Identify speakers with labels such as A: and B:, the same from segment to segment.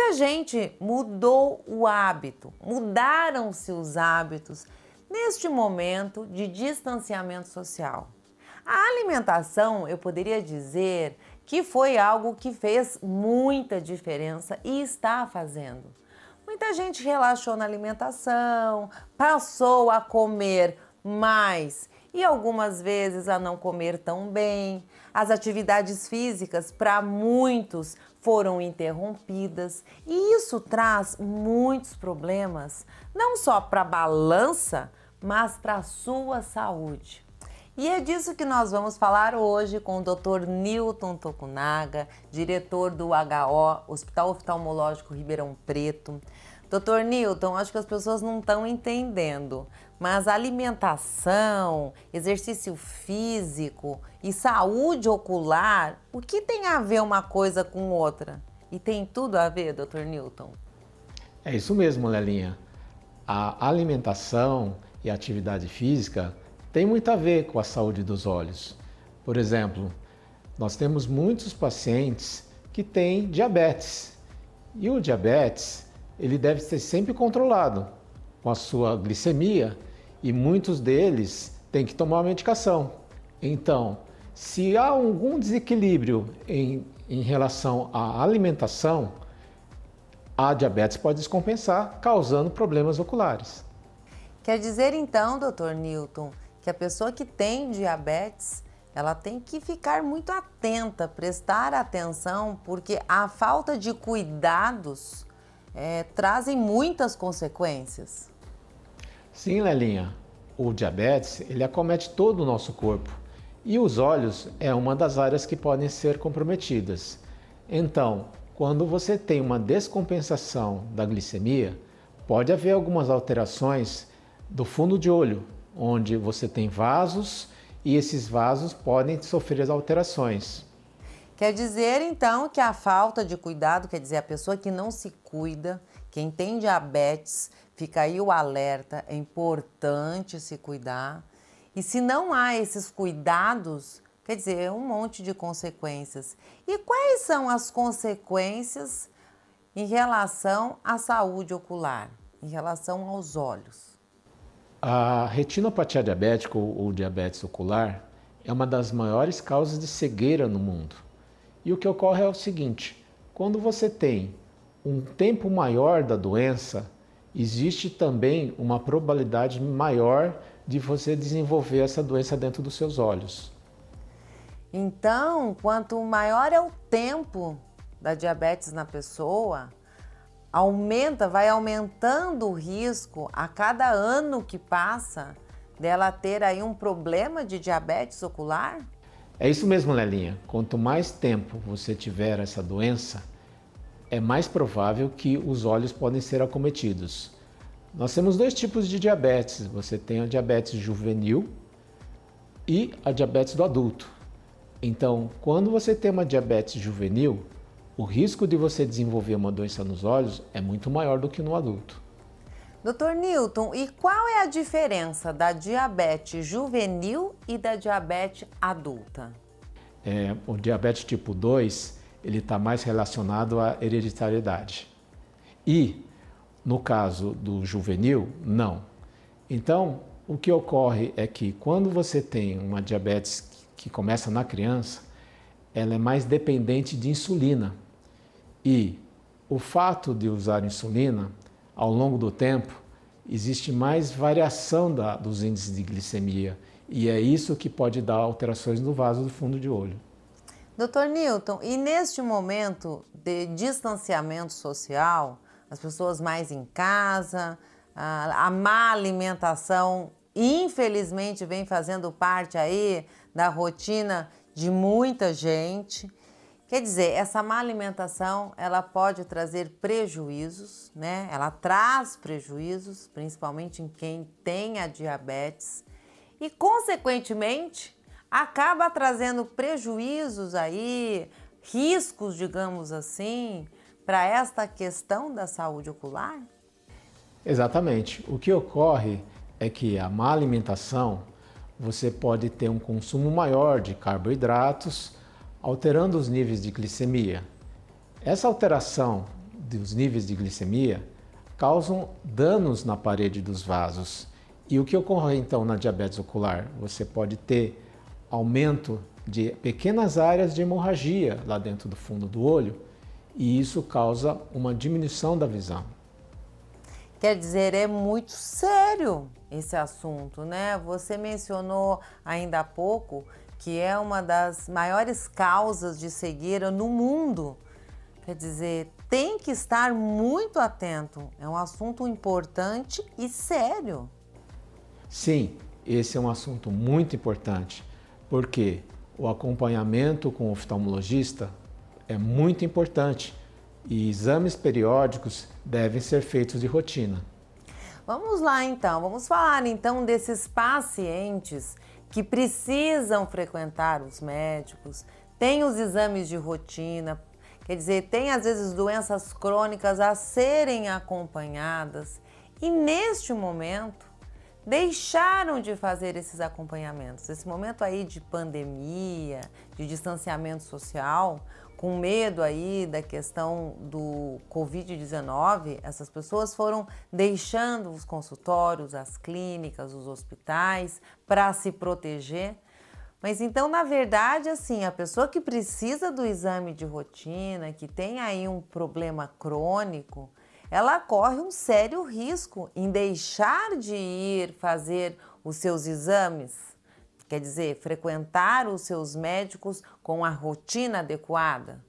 A: Muita gente mudou o hábito, mudaram-se os hábitos neste momento de distanciamento social. A alimentação, eu poderia dizer que foi algo que fez muita diferença e está fazendo. Muita gente relaxou na alimentação, passou a comer mais e algumas vezes a não comer tão bem. As atividades físicas, para muitos, foram interrompidas e isso traz muitos problemas, não só para a balança, mas para a sua saúde. E é disso que nós vamos falar hoje com o Dr. Newton Tokunaga, diretor do HO, Hospital Oftalmológico Ribeirão Preto. Doutor Newton, acho que as pessoas não estão entendendo, mas alimentação, exercício físico e saúde ocular, o que tem a ver uma coisa com outra? E tem tudo a ver, doutor Newton?
B: É isso mesmo, Lelinha. A alimentação e a atividade física tem muito a ver com a saúde dos olhos. Por exemplo, nós temos muitos pacientes que têm diabetes. E o diabetes ele deve ser sempre controlado com a sua glicemia e muitos deles têm que tomar medicação. Então, se há algum desequilíbrio em, em relação à alimentação, a diabetes pode descompensar, causando problemas oculares.
A: Quer dizer então, doutor Newton, que a pessoa que tem diabetes, ela tem que ficar muito atenta, prestar atenção, porque a falta de cuidados é, trazem muitas consequências.
B: Sim, Lelinha. O diabetes, ele acomete todo o nosso corpo. E os olhos é uma das áreas que podem ser comprometidas. Então, quando você tem uma descompensação da glicemia, pode haver algumas alterações do fundo de olho, onde você tem vasos e esses vasos podem sofrer as alterações.
A: Quer dizer, então, que a falta de cuidado, quer dizer, a pessoa que não se cuida, quem tem diabetes, fica aí o alerta, é importante se cuidar. E se não há esses cuidados, quer dizer, é um monte de consequências. E quais são as consequências em relação à saúde ocular, em relação aos olhos?
B: A retinopatia diabética ou diabetes ocular é uma das maiores causas de cegueira no mundo. E o que ocorre é o seguinte: quando você tem um tempo maior da doença, existe também uma probabilidade maior de você desenvolver essa doença dentro dos seus olhos.
A: Então, quanto maior é o tempo da diabetes na pessoa, aumenta, vai aumentando o risco a cada ano que passa dela ter aí um problema de diabetes ocular?
B: É isso mesmo, Lelinha. Quanto mais tempo você tiver essa doença, é mais provável que os olhos podem ser acometidos. Nós temos dois tipos de diabetes. Você tem a diabetes juvenil e a diabetes do adulto. Então, quando você tem uma diabetes juvenil, o risco de você desenvolver uma doença nos olhos é muito maior do que no adulto.
A: Doutor Newton, e qual é a diferença da diabetes juvenil e da diabetes adulta?
B: É, o diabetes tipo 2 ele está mais relacionado à hereditariedade. E, no caso do juvenil, não. Então, o que ocorre é que quando você tem uma diabetes que começa na criança, ela é mais dependente de insulina. E o fato de usar insulina ao longo do tempo, existe mais variação da, dos índices de glicemia. E é isso que pode dar alterações no vaso do fundo de olho.
A: Dr. Newton, e neste momento de distanciamento social, as pessoas mais em casa, a, a má alimentação, infelizmente, vem fazendo parte aí da rotina de muita gente. Quer dizer, essa má alimentação, ela pode trazer prejuízos, né? Ela traz prejuízos, principalmente em quem tem a diabetes e consequentemente acaba trazendo prejuízos aí, riscos, digamos assim, para esta questão da saúde ocular?
B: Exatamente. O que ocorre é que a má alimentação, você pode ter um consumo maior de carboidratos, alterando os níveis de glicemia. Essa alteração dos níveis de glicemia causam danos na parede dos vasos. E o que ocorre então na diabetes ocular? Você pode ter aumento de pequenas áreas de hemorragia lá dentro do fundo do olho e isso causa uma diminuição da visão.
A: Quer dizer, é muito sério esse assunto, né? Você mencionou ainda há pouco que é uma das maiores causas de cegueira no mundo. Quer dizer, tem que estar muito atento. É um assunto importante e sério.
B: Sim, esse é um assunto muito importante, porque o acompanhamento com o oftalmologista é muito importante e exames periódicos devem ser feitos de rotina.
A: Vamos lá então, vamos falar então desses pacientes que precisam frequentar os médicos, têm os exames de rotina, quer dizer, têm às vezes doenças crônicas a serem acompanhadas. E neste momento, deixaram de fazer esses acompanhamentos. Esse momento aí de pandemia, de distanciamento social, com medo aí da questão do Covid-19, essas pessoas foram deixando os consultórios, as clínicas, os hospitais para se proteger. Mas então, na verdade, assim, a pessoa que precisa do exame de rotina, que tem aí um problema crônico, ela corre um sério risco em deixar de ir fazer os seus exames, quer dizer, frequentar os seus médicos com a rotina adequada?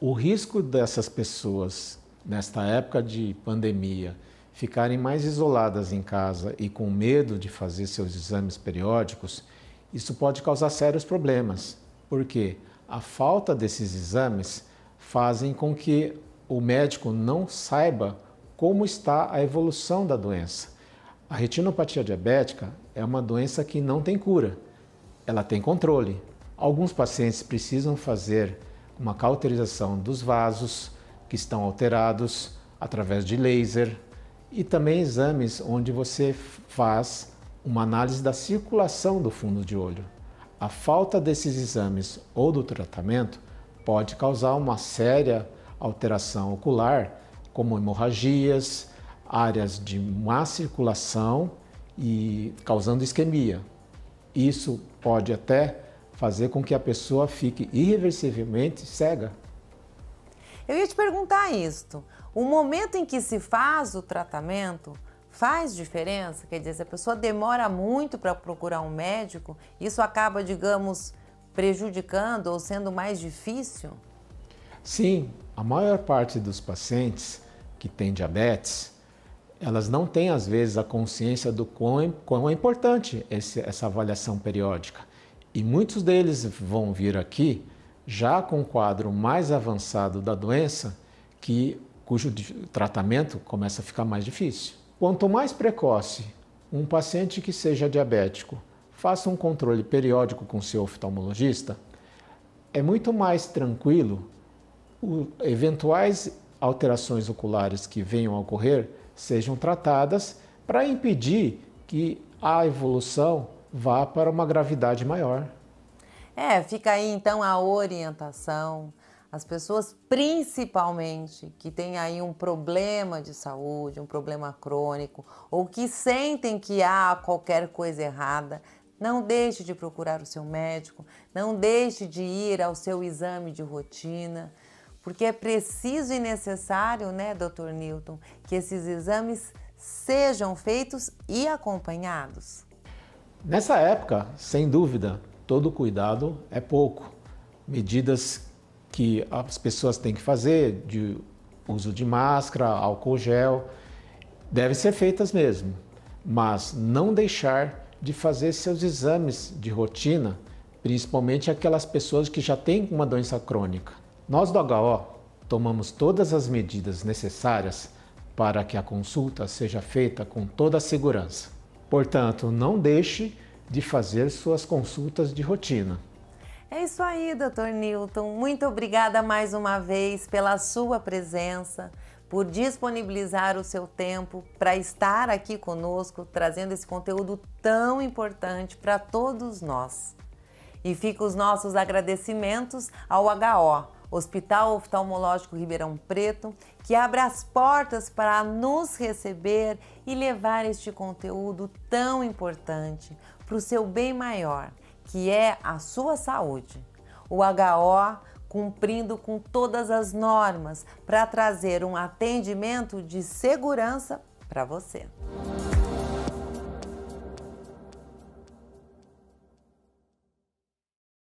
B: O risco dessas pessoas, nesta época de pandemia, ficarem mais isoladas em casa e com medo de fazer seus exames periódicos, isso pode causar sérios problemas, porque a falta desses exames fazem com que o médico não saiba como está a evolução da doença. A retinopatia diabética é uma doença que não tem cura, ela tem controle. Alguns pacientes precisam fazer uma cauterização dos vasos que estão alterados através de laser e também exames onde você faz uma análise da circulação do fundo de olho. A falta desses exames ou do tratamento pode causar uma séria alteração ocular, como hemorragias, áreas de má circulação e causando isquemia. Isso pode até fazer com que a pessoa fique irreversivelmente cega.
A: Eu ia te perguntar isto. O momento em que se faz o tratamento faz diferença? Quer dizer, se a pessoa demora muito para procurar um médico, isso acaba, digamos, prejudicando ou sendo mais difícil?
B: Sim, a maior parte dos pacientes que têm diabetes, elas não têm às vezes a consciência do quão, quão é importante esse, essa avaliação periódica. E muitos deles vão vir aqui já com o quadro mais avançado da doença, que, cujo tratamento começa a ficar mais difícil. Quanto mais precoce um paciente que seja diabético faça um controle periódico com seu oftalmologista, é muito mais tranquilo o, eventuais alterações oculares que venham a ocorrer sejam tratadas para impedir que a evolução vá para uma gravidade maior.
A: É, fica aí então a orientação. As pessoas, principalmente, que têm aí um problema de saúde, um problema crônico, ou que sentem que há qualquer coisa errada, não deixe de procurar o seu médico, não deixe de ir ao seu exame de rotina porque é preciso e necessário, né, doutor Newton, que esses exames sejam feitos e acompanhados.
B: Nessa época, sem dúvida, todo cuidado é pouco. Medidas que as pessoas têm que fazer, de uso de máscara, álcool gel, devem ser feitas mesmo, mas não deixar de fazer seus exames de rotina, principalmente aquelas pessoas que já têm uma doença crônica. Nós do HO tomamos todas as medidas necessárias para que a consulta seja feita com toda a segurança. Portanto, não deixe de fazer suas consultas de rotina.
A: É isso aí, Dr. Newton. Muito obrigada mais uma vez pela sua presença, por disponibilizar o seu tempo para estar aqui conosco, trazendo esse conteúdo tão importante para todos nós. E fica os nossos agradecimentos ao HO, Hospital Oftalmológico Ribeirão Preto, que abre as portas para nos receber e levar este conteúdo tão importante para o seu bem maior, que é a sua saúde. O HO cumprindo com todas as normas para trazer um atendimento de segurança para você.